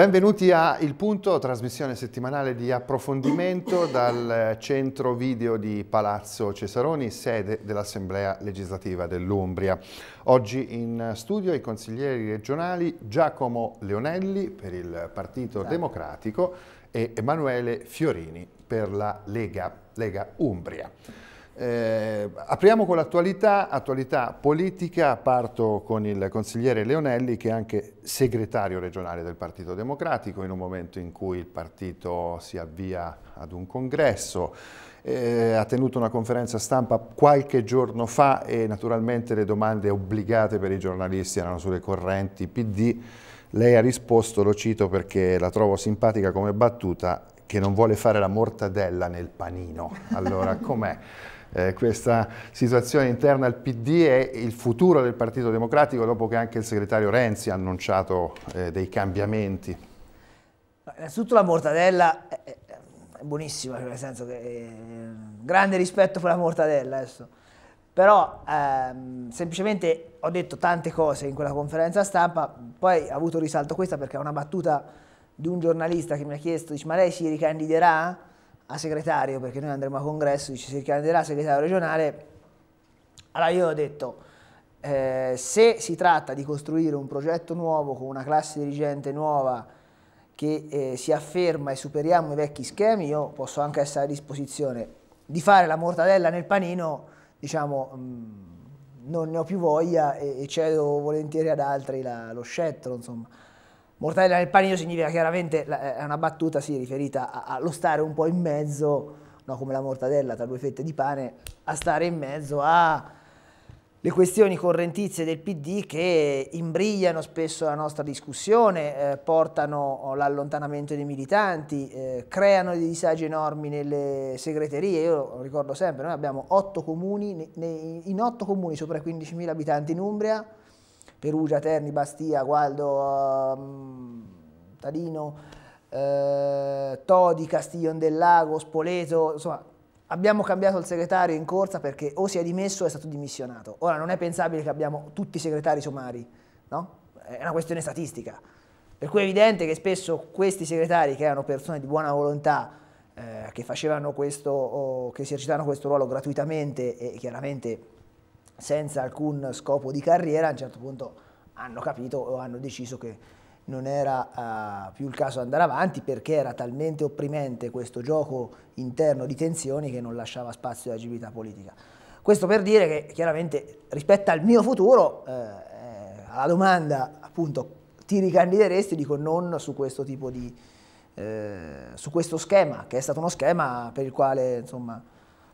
Benvenuti a Il Punto, trasmissione settimanale di approfondimento dal centro video di Palazzo Cesaroni, sede dell'Assemblea legislativa dell'Umbria. Oggi in studio i consiglieri regionali Giacomo Leonelli per il Partito esatto. Democratico e Emanuele Fiorini per la Lega, Lega Umbria. Eh, apriamo con l'attualità, attualità politica, parto con il consigliere Leonelli che è anche segretario regionale del Partito Democratico in un momento in cui il partito si avvia ad un congresso, eh, ha tenuto una conferenza stampa qualche giorno fa e naturalmente le domande obbligate per i giornalisti erano sulle correnti PD, lei ha risposto, lo cito perché la trovo simpatica come battuta, che non vuole fare la mortadella nel panino, allora com'è? eh, questa situazione interna al PD e il futuro del Partito Democratico dopo che anche il segretario Renzi ha annunciato eh, dei cambiamenti? Innanzitutto la mortadella è buonissima, nel senso che eh, grande rispetto per la mortadella adesso. Però ehm, semplicemente ho detto tante cose in quella conferenza stampa, poi ho avuto risalto questa perché è una battuta di un giornalista che mi ha chiesto, dice ma lei si ricandiderà? a segretario, perché noi andremo a congresso, dice si candiderà a segretario regionale. Allora io ho detto, eh, se si tratta di costruire un progetto nuovo con una classe dirigente nuova che eh, si afferma e superiamo i vecchi schemi, io posso anche essere a disposizione di fare la mortadella nel panino, diciamo, mh, mm, non ne ho più voglia e, e cedo volentieri ad altri la, lo scettro, insomma mortadella nel panino significa chiaramente, eh, è una battuta sì, riferita allo stare un po' in mezzo, no, come la mortadella tra due fette di pane, a stare in mezzo a le questioni correntizie del PD che imbrigliano spesso la nostra discussione, eh, portano all'allontanamento dei militanti, eh, creano dei disagi enormi nelle segreterie. Io ricordo sempre, noi abbiamo otto comuni, nei, in otto comuni sopra i 15.000 abitanti in Umbria, Perugia, Terni, Bastia, Gualdo, um, ehm, Tarino, eh, Todi, Castiglion del Lago, Spoleto, insomma abbiamo cambiato il segretario in corsa perché o si è dimesso o è stato dimissionato. Ora non è pensabile che abbiamo tutti i segretari sommari, no? È una questione statistica. Per cui è evidente che spesso questi segretari, che erano persone di buona volontà, eh, che facevano questo, che esercitavano questo ruolo gratuitamente e chiaramente senza alcun scopo di carriera, a un certo punto hanno capito o hanno deciso che non era uh, più il caso di andare avanti perché era talmente opprimente questo gioco interno di tensioni che non lasciava spazio di all'agibilità politica. Questo per dire che chiaramente rispetto al mio futuro, eh, alla domanda appunto ti ricandideresti, dico non su questo tipo di, eh, su questo schema, che è stato uno schema per il quale insomma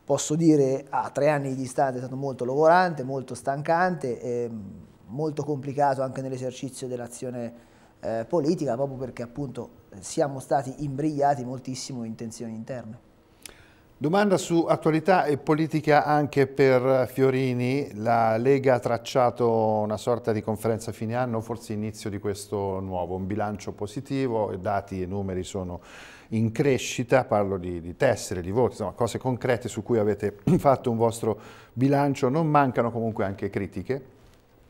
posso dire a tre anni di distanza è stato molto lavorante, molto stancante, mm, molto complicato anche nell'esercizio dell'azione eh, politica, proprio perché appunto siamo stati imbrigliati moltissimo in tensioni interne. Domanda su attualità e politica anche per Fiorini. La Lega ha tracciato una sorta di conferenza fine anno, forse inizio di questo nuovo, un bilancio positivo, dati e numeri sono in crescita, parlo di, di tessere, di voti, insomma cose concrete su cui avete fatto un vostro bilancio, non mancano comunque anche critiche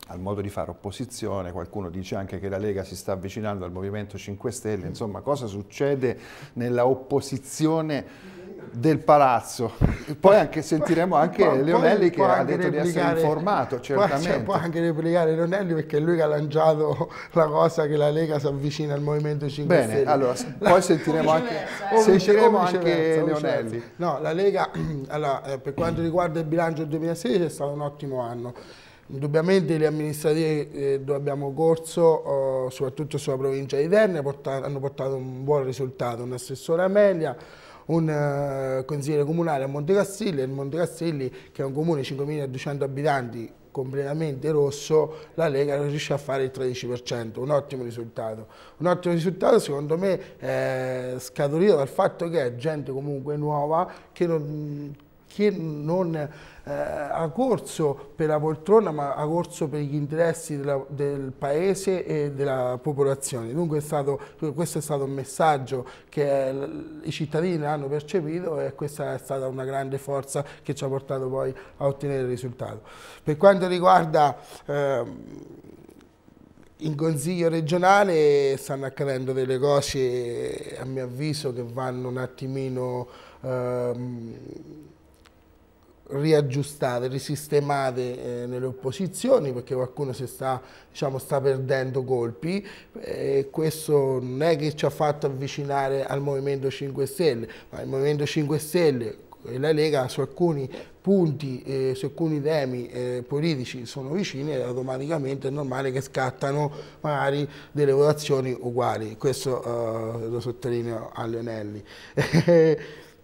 al modo di fare opposizione, qualcuno dice anche che la Lega si sta avvicinando al Movimento 5 Stelle, insomma cosa succede nella opposizione del palazzo. Poi anche sentiremo anche poi, Leonelli poi, che ha detto di essere informato, certamente. Può, cioè, può anche replicare Leonelli perché è lui che ha lanciato la cosa che la Lega si avvicina al Movimento 5 Bene, Stelle. allora, la, poi sentiremo anche, sentiremo anche Leonelli. No, la Lega, allora, eh, per quanto riguarda il bilancio del 2016 è stato un ottimo anno. Indubbiamente le amministrative eh, dove abbiamo corso, oh, soprattutto sulla provincia di Terni, hanno portato un buon risultato. Un assessore Amelia, un eh, consigliere comunale a Montecassilli e il Montecassilli che è un comune di 5.200 abitanti completamente rosso, la Lega non riesce a fare il 13%, un ottimo risultato. Un ottimo risultato secondo me eh, scaturito dal fatto che è gente comunque nuova che non, perché non eh, ha corso per la poltrona ma a corso per gli interessi della, del paese e della popolazione. Dunque è stato, questo è stato un messaggio che i cittadini hanno percepito e questa è stata una grande forza che ci ha portato poi a ottenere il risultato. Per quanto riguarda eh, in consiglio regionale stanno accadendo delle cose a mio avviso che vanno un attimino ehm, riaggiustate, risistemate eh, nelle opposizioni perché qualcuno si sta, diciamo, sta perdendo colpi eh, questo non è che ci ha fatto avvicinare al Movimento 5 Stelle, ma il Movimento 5 Stelle e la Lega su alcuni punti, eh, su alcuni temi eh, politici sono vicini e automaticamente è normale che scattano magari delle votazioni uguali. Questo eh, lo sottolineo a Leonelli. e,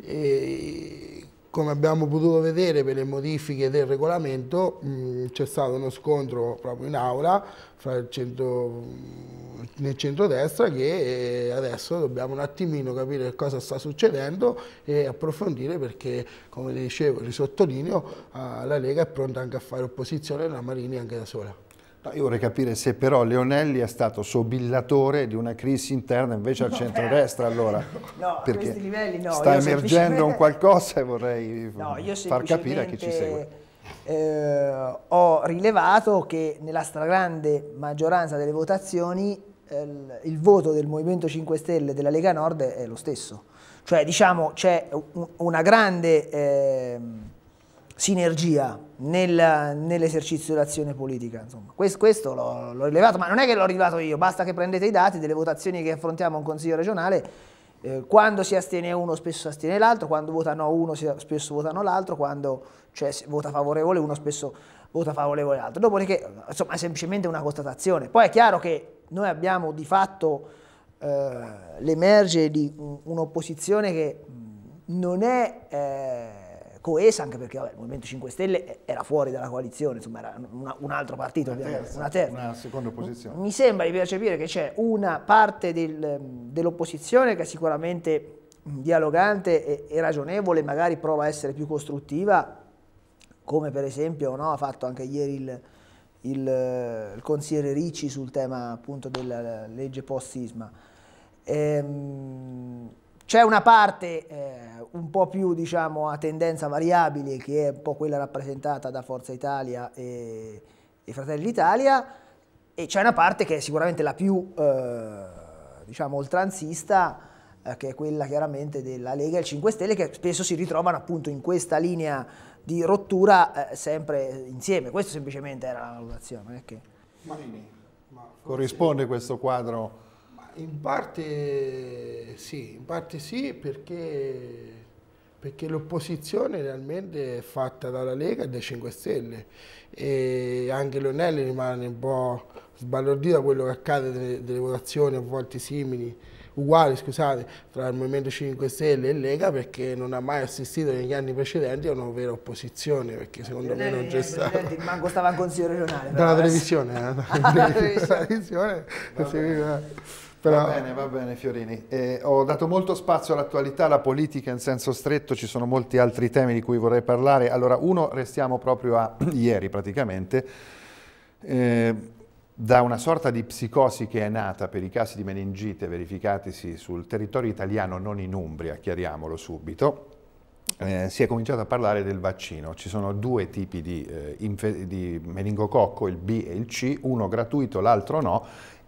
eh, come abbiamo potuto vedere per le modifiche del regolamento mm, c'è stato uno scontro proprio in aula centro, nel centrodestra che eh, adesso dobbiamo un attimino capire cosa sta succedendo e approfondire perché come dicevo, risottolineo, eh, la Lega è pronta anche a fare opposizione e la Marini anche da sola io vorrei capire se però Leonelli è stato sobillatore di una crisi interna invece al no, centro-destra, allora. No, perché a questi livelli no. Sta emergendo un qualcosa e vorrei no, far capire a chi ci segue. Eh, ho rilevato che nella stragrande maggioranza delle votazioni eh, il voto del Movimento 5 Stelle e della Lega Nord è lo stesso. Cioè diciamo c'è una grande... Eh, sinergia nel, nell'esercizio dell'azione politica. Insomma, questo, questo l'ho, rilevato, ma non è che l'ho rilevato io, basta che prendete i dati delle votazioni che affrontiamo in Consiglio regionale, eh, quando si astiene uno spesso si astiene l'altro, quando votano uno si, spesso votano l'altro, quando cioè, vota favorevole uno spesso vota favorevole l'altro. Dopodiché, insomma, è semplicemente una constatazione. Poi è chiaro che noi abbiamo di fatto eh, l'emerge di un'opposizione che mm, non è... Eh, coesa, anche perché vabbè, il Movimento 5 Stelle era fuori dalla coalizione, insomma era una, un altro partito, una terza, una, terza. una seconda opposizione. Mi sembra di percepire che c'è una parte del, dell'opposizione che è sicuramente dialogante e, e, ragionevole, magari prova a essere più costruttiva, come per esempio no, ha fatto anche ieri il, il, il, consigliere Ricci sul tema appunto della legge post-sisma. Ehm, c'è una parte eh, un po' più diciamo, a tendenza variabile che è un po' quella rappresentata da Forza Italia e, e Fratelli d'Italia e c'è una parte che è sicuramente la più eh, diciamo, oltranzista eh, che è quella chiaramente della Lega e il 5 Stelle che spesso si ritrovano appunto in questa linea di rottura eh, sempre insieme. Questo semplicemente era la valutazione. Ma, ma corrisponde questo quadro in parte sì, in parte sì perché, perché l'opposizione realmente è fatta dalla Lega e dai 5 Stelle e anche Leonelli rimane un po' sbalordito da quello che accade delle, delle votazioni a volte simili uguali scusate, tra il Movimento 5 Stelle e Lega perché non ha mai assistito negli anni precedenti a una vera opposizione perché secondo me non c'è eh, stato Manco stava in consiglio regionale. Dalla televisione, eh, dalla televisione. Però... Va bene, va bene Fiorini. Eh, ho dato molto spazio all'attualità, alla politica in senso stretto, ci sono molti altri temi di cui vorrei parlare. Allora, uno, restiamo proprio a ieri praticamente. Eh, da una sorta di psicosi che è nata per i casi di meningite verificatisi sul territorio italiano, non in Umbria, chiariamolo subito, eh, si è cominciato a parlare del vaccino. Ci sono due tipi di, eh, di meningococco, il B e il C, uno gratuito, l'altro no,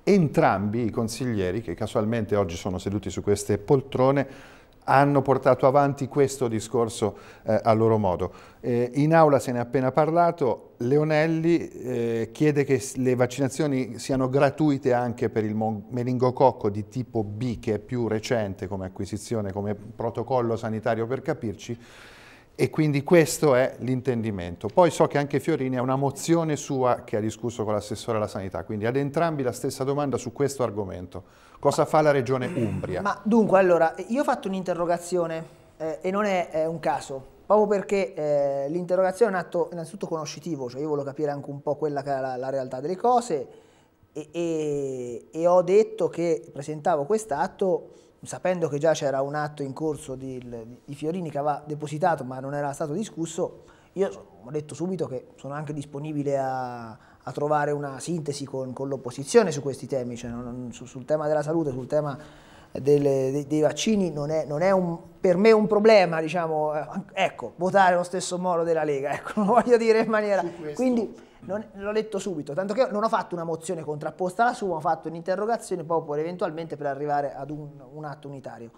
Entrambi i consiglieri, che casualmente oggi sono seduti su queste poltrone, hanno portato avanti questo discorso eh, a loro modo. Eh, in aula se ne è appena parlato, Leonelli eh, chiede che le vaccinazioni siano gratuite anche per il meningococco di tipo B, che è più recente come acquisizione, come protocollo sanitario per capirci, e quindi questo è l'intendimento. Poi so che anche Fiorini ha una mozione sua che ha discusso con l'assessore alla sanità, quindi ad entrambi la stessa domanda su questo argomento. Cosa fa la regione Umbria? Ma dunque, allora, io ho fatto un'interrogazione eh, e non è, è, un caso, proprio perché eh, l'interrogazione è un atto innanzitutto conoscitivo, cioè io volevo capire anche un po' quella che era la, la realtà delle cose e, e, e ho detto che presentavo quest'atto sapendo che già c'era un atto in corso di, di, Fiorini che aveva depositato ma non era stato discusso, io ho detto subito che sono anche disponibile a, a trovare una sintesi con, con l'opposizione su questi temi, cioè non, su, sul tema della salute, sul tema delle, dei, dei, vaccini non è, non è un, per me un problema, diciamo, eh, ecco, votare lo stesso modo della Lega, ecco, non voglio dire in maniera... Quindi non, l'ho letto subito, tanto che non ho fatto una mozione contrapposta alla sua, ho fatto un'interrogazione proprio eventualmente per arrivare ad un, un atto unitario.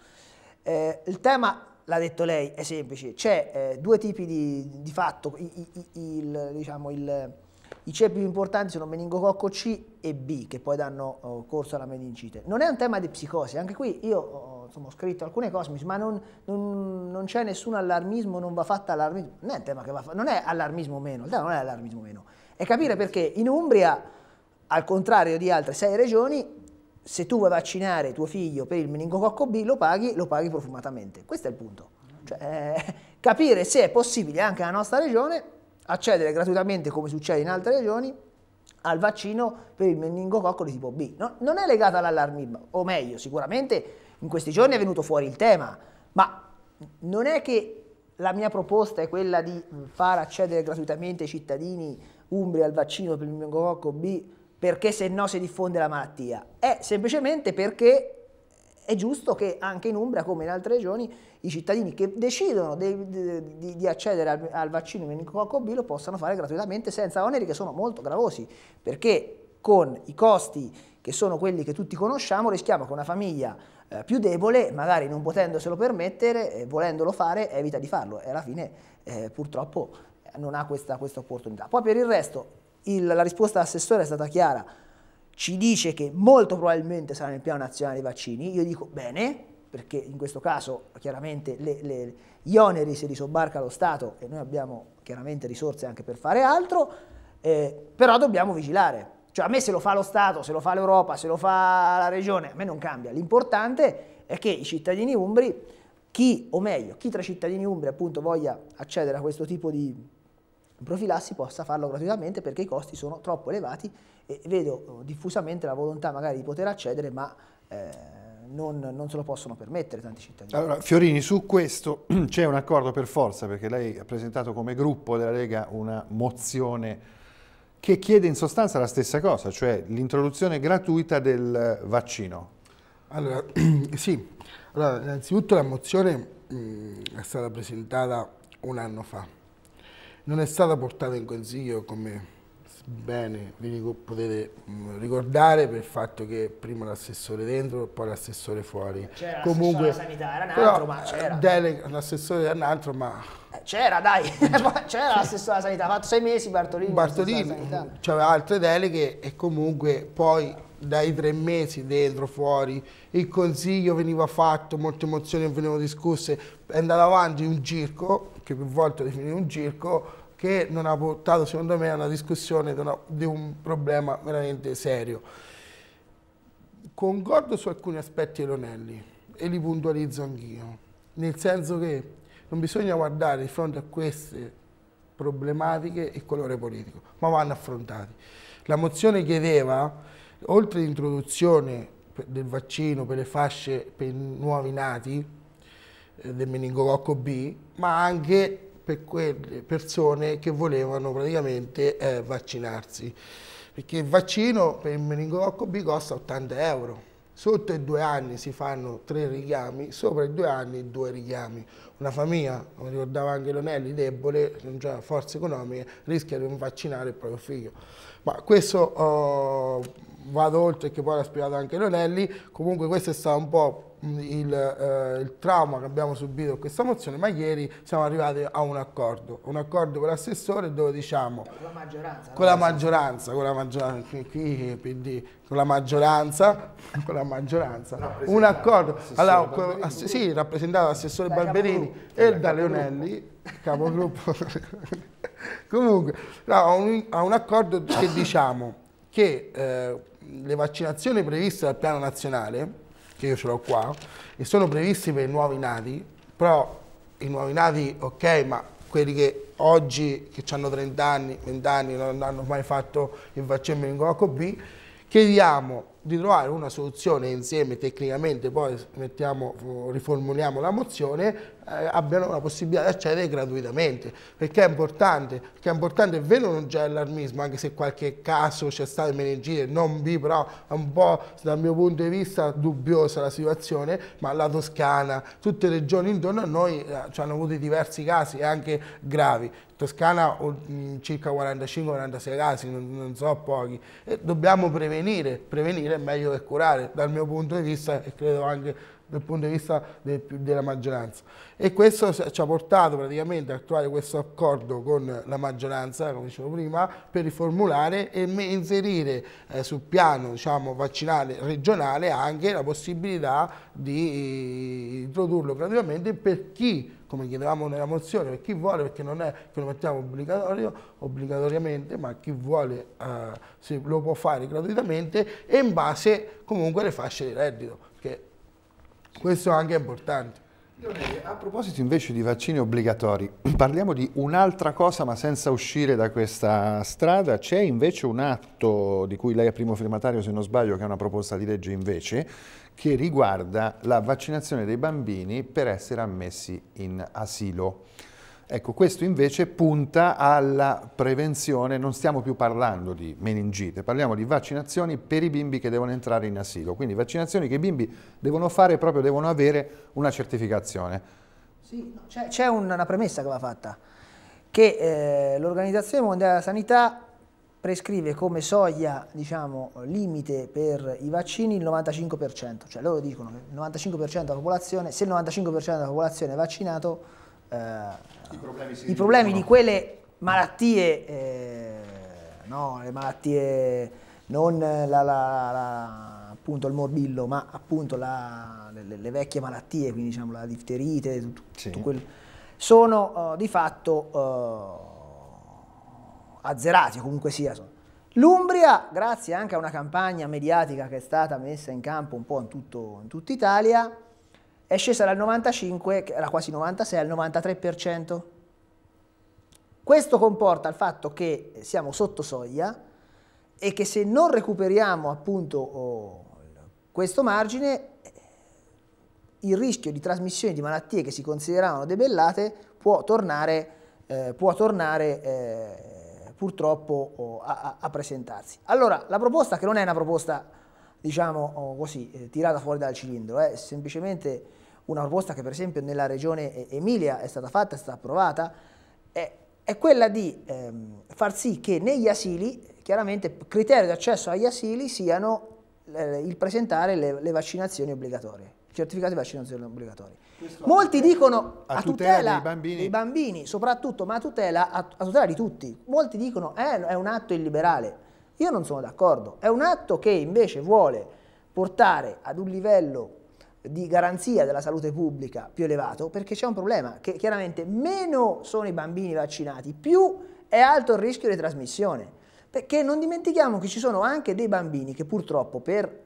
Eh, il tema, l'ha detto lei, è semplice, c'è eh, due tipi di, di fatto, i, i, i, il, diciamo, il, i ceppi più importanti sono meningococco C e B, che poi danno oh, corso alla meningite. Non è un tema di psicosi, anche qui io oh, insomma, ho scritto alcune cose, ma non, non, non c'è nessun allarmismo, non va fatta allarmismo. Non è, un tema che va fa- non è allarmismo meno, il tema non è allarmismo meno e capire perché in Umbria, al contrario di altre sei regioni, se tu vuoi vaccinare tuo figlio per il meningococco B, lo paghi, lo paghi profumatamente. Questo è il punto. Cioè, eh, capire se è possibile anche nella nostra regione accedere gratuitamente, come succede in altre regioni, al vaccino per il meningococco di tipo B. No, non è legata all'allarmismo, o meglio, sicuramente in questi giorni è venuto fuori il tema, ma non è che la mia proposta è quella di far accedere gratuitamente i cittadini Umbria al vaccino per il meningococco B perché se no si diffonde la malattia, è semplicemente perché è giusto che anche in Umbria, come in altre regioni, i cittadini che decidono di, di, di accedere al, al vaccino meningococco B lo possano fare gratuitamente senza oneri che sono molto gravosi, perché con i costi che sono quelli che tutti conosciamo rischiamo che una famiglia eh, più debole, magari non potendoselo permettere, eh, volendolo fare, evita di farlo e alla fine eh, purtroppo non ha questa, questa opportunità. Poi per il resto il, la risposta dell'assessore è stata chiara, ci dice che molto probabilmente sarà nel piano nazionale dei vaccini, io dico bene, perché in questo caso chiaramente le, le, gli oneri se li sobbarca lo Stato e noi abbiamo chiaramente risorse anche per fare altro, eh, però dobbiamo vigilare. Cioè a me se lo fa lo Stato, se lo fa l'Europa, se lo fa la Regione, a me non cambia. L'importante è che i cittadini umbri, chi o meglio, chi tra i cittadini umbri appunto voglia accedere a questo tipo di profilassi possa farlo gratuitamente perché i costi sono troppo elevati e vedo eh, diffusamente la volontà magari di poter accedere ma eh, non, non, se lo possono permettere tanti cittadini. Allora, Fiorini, su questo c'è un accordo per forza, perché lei ha presentato come gruppo della Lega una mozione che chiede in sostanza la stessa cosa, cioè l'introduzione gratuita del vaccino. Allora, sì, allora, innanzitutto la mozione mh, mm, è stata presentata un anno fa non è stata portata in consiglio come bene vi potete mm, ricordare per il fatto che prima l'assessore dentro e poi l'assessore fuori. Eh, c'era Comunque, sanità, era un altro, ma c'era. L'assessore era un altro, ma... Eh, c'era, dai, cioè, c'era l'assessore della sanità, ha fatto sei mesi Bartolini. Bartolini aveva altre deleghe e comunque poi dai tre mesi dentro, fuori, il consiglio veniva fatto, molte emozioni venivano discusse, è andato avanti un circo che più volte definì un circo, che non ha portato secondo me a una discussione di, una, di un problema veramente serio. Concordo su alcuni aspetti di Lonelli e li puntualizzo anch'io, nel senso che non bisogna guardare di fronte a queste problematiche il colore politico, ma vanno affrontati. La mozione chiedeva, oltre all'introduzione del vaccino per le fasce per i nuovi nati, eh, del meningococco B, ma anche per quelle persone che volevano praticamente eh, vaccinarsi. Perché il vaccino per il meningococco B costa 80 euro. Sotto i due anni si fanno tre richiami, sopra i due anni due richiami. Una famiglia, come ricordava anche Lonelli, debole, non ha forze economiche, rischia di non vaccinare il proprio figlio. Ma questo oh, vado oltre e che poi l'ha spiegato anche Leonelli, comunque questo è stato un po' mm, Il, eh, il, trauma che abbiamo subito con questa mozione, ma ieri siamo arrivati a un accordo, un accordo con l'assessore dove diciamo... Con la maggioranza. Con la maggioranza, con la maggioranza, qui, PD, con la maggioranza, con la maggioranza, un accordo, allora, ass, sì, rappresentato dall'assessore Barberini e da, da Leonelli, capogruppo, comunque, no, a, un, a, un, accordo che diciamo che... Eh, le vaccinazioni previste dal piano nazionale, che io ce l'ho qua, e sono previste per i nuovi nati, però i nuovi nati, ok, ma quelli che oggi, che hanno 30 anni, 20 anni, non hanno mai fatto il vaccino meningococco B, chiediamo di trovare una soluzione insieme tecnicamente, poi mettiamo, riformuliamo la mozione, eh, abbiano la possibilità di accedere gratuitamente, perché è importante, perché è importante, è vero non c'è allarmismo, anche se qualche caso c'è stato in meningite, non vi, però è un po' dal mio punto di vista dubbiosa la situazione, ma la Toscana, tutte le regioni intorno a noi eh, ci hanno avuto diversi casi, anche gravi, Toscana mm, circa 45-46 casi, non, non so pochi, e dobbiamo prevenire, prevenire è meglio che curare dal mio punto di vista e credo anche dal punto di vista de, della maggioranza. E questo ci ha portato praticamente a trovare questo accordo con la maggioranza, come dicevo prima, per riformulare e inserire eh, sul piano diciamo, vaccinale regionale anche la possibilità di eh, introdurlo praticamente per chi come chiedevamo nella mozione, per chi vuole, perché non è che lo mettiamo obbligatorio, obbligatoriamente, ma chi vuole eh, lo può fare gratuitamente e in base comunque alle fasce di reddito. Questo anche è importante. A proposito invece di vaccini obbligatori, parliamo di un'altra cosa ma senza uscire da questa strada, c'è invece un atto di cui lei è primo firmatario se non sbaglio che è una proposta di legge invece che riguarda la vaccinazione dei bambini per essere ammessi in asilo. Ecco, questo invece punta alla prevenzione, non stiamo più parlando di meningite, parliamo di vaccinazioni per i bimbi che devono entrare in asilo, quindi vaccinazioni che i bimbi devono fare proprio devono avere una certificazione. Sì, c'è una premessa che va fatta, che eh, l'Organizzazione Mondiale della Sanità prescrive come soglia, diciamo, limite per i vaccini il 95%, cioè loro dicono che il 95% della popolazione, se il 95% della popolazione è vaccinato, eh, i problemi, i problemi di quelle malattie, eh, no, le malattie, non la, la, la, appunto il morbillo, ma appunto le, le, vecchie malattie, quindi diciamo la difterite, tutto, sì. tutto quello, sono uh, di fatto uh, azzerati, comunque sia. L'Umbria, grazie anche a una campagna mediatica che è stata messa in campo un po' in, tutto, in tutta Italia, è scesa dal 95, che era quasi 96, al 93%. Questo comporta il fatto che siamo sotto soglia e che se non recuperiamo appunto oh, questo margine, il rischio di trasmissione di malattie che si consideravano debellate può tornare, eh, può tornare eh, purtroppo oh, a, a, presentarsi. Allora, la proposta che non è una proposta diciamo oh, così, eh, tirata fuori dal cilindro, è semplicemente una proposta che per esempio nella regione Emilia è stata fatta, è stata approvata, è, è quella di ehm, far sì che negli asili, chiaramente criterio di accesso agli asili siano eh, il presentare le, le vaccinazioni obbligatorie certificati di vaccinazione obbligatori. Molti dicono a, tutela, tutela dei, bambini. dei, bambini. soprattutto, ma a tutela, a, a tutela di tutti. Molti dicono eh, è un atto illiberale. Io non sono d'accordo. È un atto che invece vuole portare ad un livello di garanzia della salute pubblica più elevato, perché c'è un problema che chiaramente meno sono i bambini vaccinati, più è alto il rischio di trasmissione. Perché non dimentichiamo che ci sono anche dei bambini che purtroppo per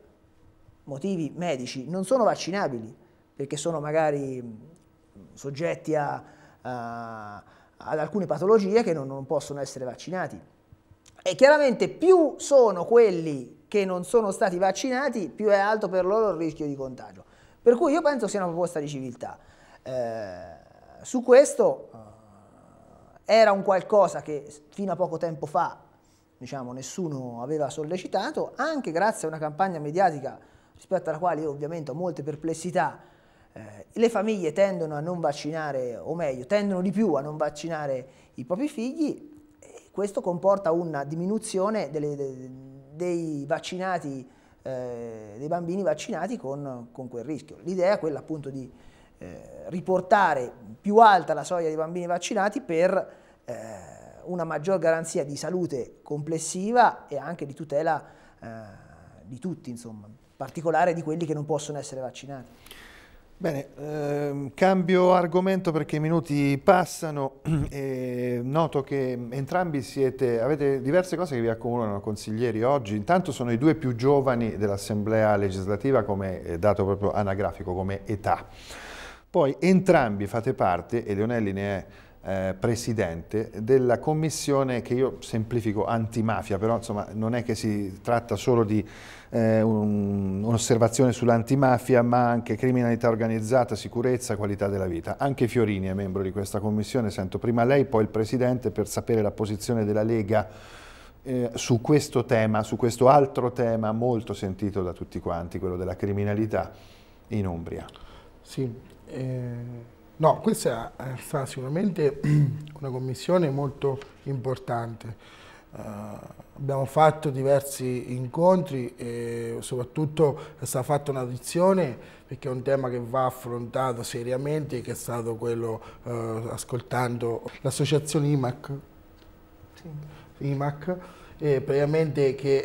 motivi medici non sono vaccinabili, perché sono magari soggetti a, a, ad alcune patologie che non, non possono essere vaccinati. E chiaramente più sono quelli che non sono stati vaccinati, più è alto per loro il rischio di contagio. Per cui io penso sia una proposta di civiltà. Eh, su questo eh, era un qualcosa che fino a poco tempo fa diciamo, nessuno aveva sollecitato, anche grazie a una campagna mediatica rispetto alla quale io ovviamente ho molte perplessità, eh, le famiglie tendono a non vaccinare, o meglio, tendono di più a non vaccinare i propri figli, e questo comporta una diminuzione delle, de, dei vaccinati eh, dei bambini vaccinati con, con quel rischio. L'idea è quella appunto di eh, riportare più alta la soglia dei bambini vaccinati per eh, una maggior garanzia di salute complessiva e anche di tutela eh, di tutti, insomma, in particolare di quelli che non possono essere vaccinati. Bene, ehm, cambio argomento perché i minuti passano e noto che entrambi siete, avete diverse cose che vi accomunano consiglieri oggi. Intanto sono i due più giovani dell'Assemblea legislativa come eh, dato proprio anagrafico, come età. Poi entrambi fate parte, e Leonelli ne è eh, presidente della commissione che io semplifico antimafia, però insomma non è che si tratta solo di eh, un'osservazione sull'antimafia, ma anche criminalità organizzata, sicurezza, qualità della vita. Anche Fiorini è membro di questa commissione, sento prima lei, poi il Presidente per sapere la posizione della Lega eh, su questo tema, su questo altro tema molto sentito da tutti quanti, quello della criminalità in Umbria. Sì, eh, no, questa sarà eh, sicuramente una commissione molto importante eh, abbiamo fatto diversi incontri e soprattutto è stata fatta un'audizione perché è un tema che va affrontato seriamente che è stato quello eh, ascoltando l'associazione IMAC, sì. IMAC praticamente che,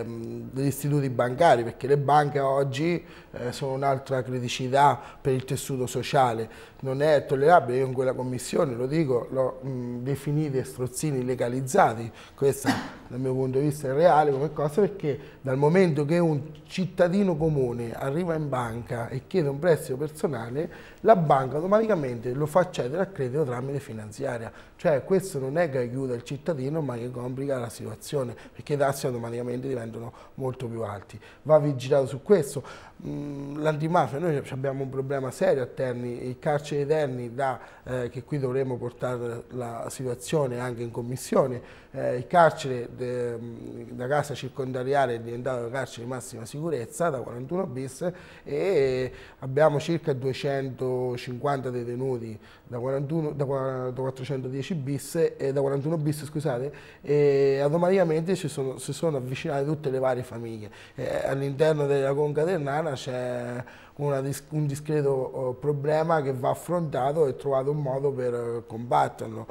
eh, degli istituti bancari perché le banche oggi eh, sono un'altra criticità per il tessuto sociale. Non è tollerabile, io in quella commissione lo dico, l'ho definite strozzini legalizzati, questo dal mio punto di vista è reale come cosa perché dal momento che un cittadino comune arriva in banca e chiede un prestito personale, la banca automaticamente lo fa accedere a credito tramite finanziaria. Cioè questo non è che aiuta il cittadino ma che complica la situazione perché i tassi automaticamente diventano molto più alti. Va vigilato su questo Mm, l'antimafia, noi abbiamo un problema serio a Terni, il carcere di Terni da, eh, che qui dovremmo portare la situazione anche in commissione eh, il carcere, da mm, casa circondariale è diventato carcere di massima sicurezza da 41 bis e abbiamo circa 250 detenuti da, 41, da 410 bis, eh, da 41 bis scusate, e automaticamente si sono, si sono avvicinate tutte le varie famiglie. Eh, All'interno della conca del Nana c'è Dis un discreto uh, problema che va affrontato e trovato un modo per combatterlo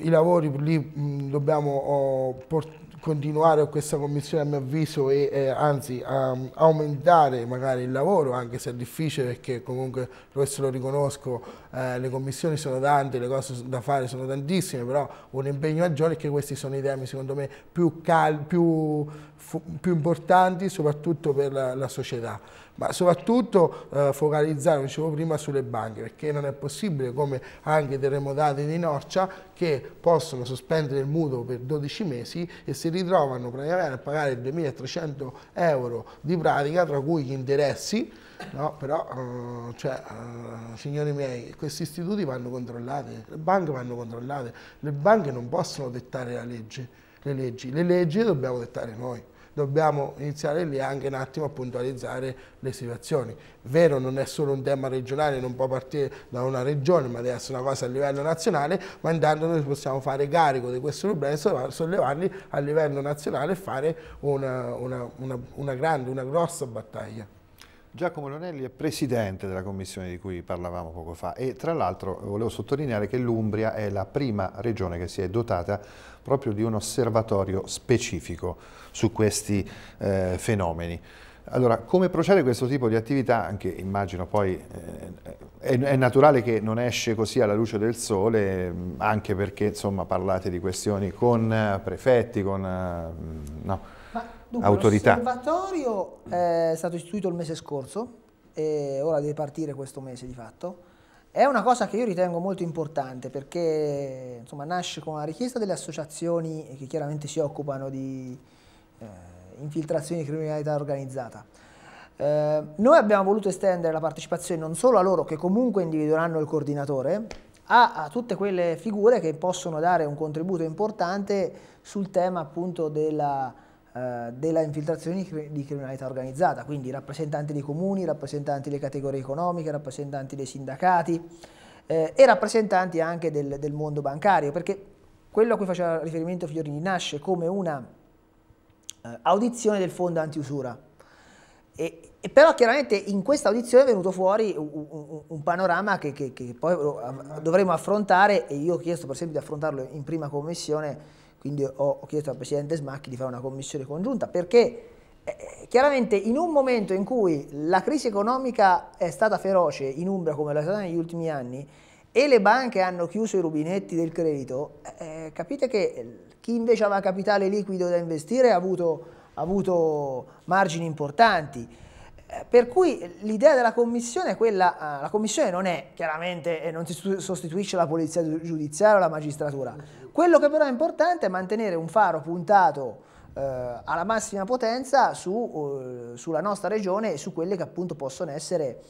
i lavori lì mm, dobbiamo oh, continuare questa commissione a mio avviso e eh, anzi um, aumentare magari il lavoro anche se è difficile perché comunque questo lo riconosco eh, le commissioni sono tante le cose da fare sono tantissime però un impegno maggiore giorno è che questi sono i temi secondo me più, cal più più importanti soprattutto per la, la società, ma soprattutto eh, focalizzare, dicevo prima, sulle banche, perché non è possibile, come anche terremotati di Norcia, che possono sospendere il mutuo per 12 mesi e si ritrovano praticamente a pagare 2.300 euro di pratica, tra cui gli interessi, No, però, eh, cioè, eh, signori miei, questi istituti vanno controllati, le banche vanno controllate, le banche non possono dettare la legge, le leggi. Le leggi le dobbiamo dettare noi dobbiamo iniziare lì anche un attimo a puntualizzare le situazioni. Vero, non è solo un tema regionale, non può partire da una regione, ma deve essere una cosa a livello nazionale, ma intanto noi possiamo fare carico di questo problema e sollevarli a livello nazionale e fare una, una, una, una grande, una grossa battaglia. Giacomo Lonelli è presidente della commissione di cui parlavamo poco fa e tra l'altro volevo sottolineare che l'Umbria è la prima regione che si è dotata proprio di un osservatorio specifico su questi eh, fenomeni. Allora, come procede questo tipo di attività? Anche immagino poi eh, è, è, naturale che non esce così alla luce del sole, mm, anche perché insomma parlate di questioni con eh, prefetti, con... Eh, mm, no. Dunque, autorità. L'osservatorio eh, è stato istituito il mese scorso e ora deve partire questo mese di fatto. È una cosa che io ritengo molto importante perché insomma, nasce con la richiesta delle associazioni che chiaramente si occupano di eh, infiltrazioni di criminalità organizzata. Eh, noi abbiamo voluto estendere la partecipazione non solo a loro che comunque individueranno il coordinatore, a, a, tutte quelle figure che possono dare un contributo importante sul tema appunto della eh, della infiltrazione di criminalità organizzata, quindi rappresentanti dei comuni, rappresentanti delle categorie economiche, rappresentanti dei sindacati eh, e rappresentanti anche del, del, mondo bancario, perché quello a cui faceva riferimento Fiorini nasce come una eh, audizione del fondo antiusura. E, e però chiaramente in questa audizione è venuto fuori un, un, un panorama che, che, che poi dovremo affrontare e io ho chiesto per esempio di affrontarlo in prima commissione quindi ho, ho chiesto al Presidente Smacchi di fare una commissione congiunta perché eh, chiaramente in un momento in cui la crisi economica è stata feroce in Umbria come la è stata negli ultimi anni e le banche hanno chiuso i rubinetti del credito, eh, eh capite che eh, chi invece aveva capitale liquido da investire ha avuto, ha avuto margini importanti. Eh, per cui l'idea della commissione è quella, eh, la commissione non è chiaramente, eh, non si sostituisce la polizia giudiziaria o la magistratura, quello che però è importante è mantenere un faro puntato eh, alla massima potenza su, eh, sulla nostra regione e su quelli che appunto possono essere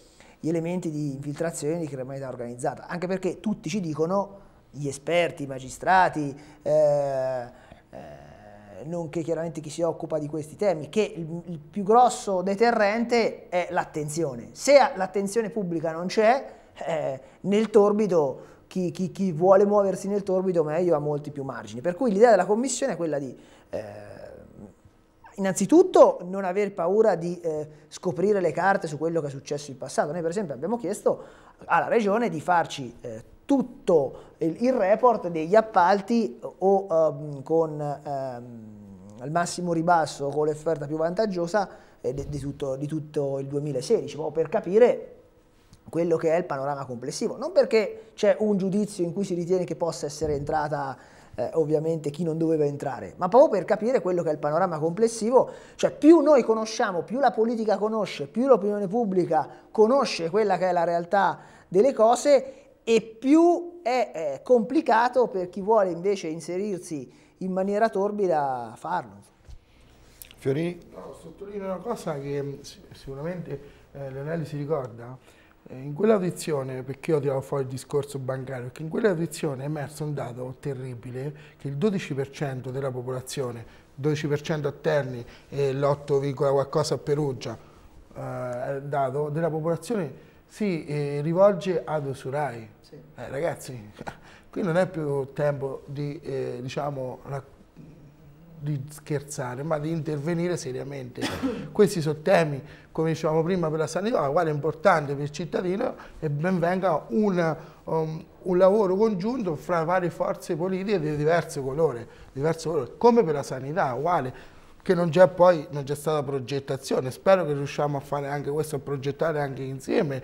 gli elementi di infiltrazione di criminalità organizzata, anche perché tutti ci dicono, gli esperti, i magistrati, eh, nonché chiaramente chi si occupa di questi temi, che il, più grosso deterrente è l'attenzione. Se l'attenzione pubblica non c'è, eh, nel torbido chi, chi, chi, vuole muoversi nel torbido meglio ha molti più margini. Per cui l'idea della Commissione è quella di... Eh, Innanzitutto non aver paura di eh, scoprire le carte su quello che è successo in passato. Noi per esempio abbiamo chiesto alla Regione di farci eh, tutto il, report degli appalti o um, con um, al massimo ribasso con l'offerta più vantaggiosa eh, di, di, tutto, di tutto il 2016, proprio per capire quello che è il panorama complessivo. Non perché c'è un giudizio in cui si ritiene che possa essere entrata eh, ovviamente chi non doveva entrare, ma proprio per capire quello che è il panorama complessivo, cioè più noi conosciamo, più la politica conosce, più l'opinione pubblica conosce quella che è la realtà delle cose e più è complicato per chi vuole invece inserirsi in maniera torbida farlo. Fiorini? No, sottolineo una cosa che mm, sicuramente eh, Leonelli si ricorda. Eh, in quell'audizione, perché io tiravo fuori il discorso bancario, perché in quell'audizione è emerso un dato terribile che il 12% della popolazione, 12% a Terni e l'8, qualcosa a Perugia, eh, dato della popolazione si eh, rivolge ad Usurai. Sì. Eh, ragazzi, qui non è più tempo di, eh, diciamo, di scherzare, ma di intervenire seriamente. Questi sono temi, come dicevamo prima, per la sanità, quale è importante per il cittadino e ben venga un, um, un lavoro congiunto fra varie forze politiche di diverso colore, diverso colore. come per la sanità, uguale che non c'è poi non c'è stata progettazione. Spero che riusciamo a fare anche questo, a progettare anche insieme,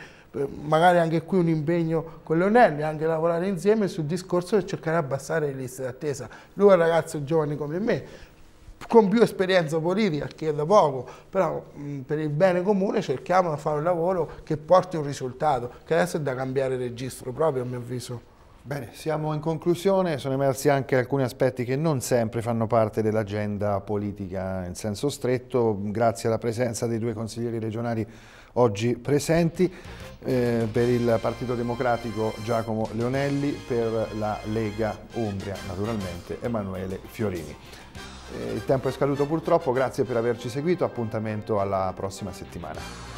magari anche qui un impegno con Leonelli, anche lavorare insieme sul discorso di cercare di abbassare le liste d'attesa. Lui è un ragazzo giovane come me, con più esperienza politica, che è da poco, però mm, per il bene comune cerchiamo di fare un lavoro che porti un risultato, che adesso è da cambiare registro proprio a mio avviso. Bene, siamo in conclusione, sono emersi anche alcuni aspetti che non sempre fanno parte dell'agenda politica in senso stretto, grazie alla presenza dei due consiglieri regionali oggi presenti, eh, per il Partito Democratico Giacomo Leonelli, per la Lega Umbria naturalmente Emanuele Fiorini. Eh, il tempo è scaduto purtroppo, grazie per averci seguito, appuntamento alla prossima settimana.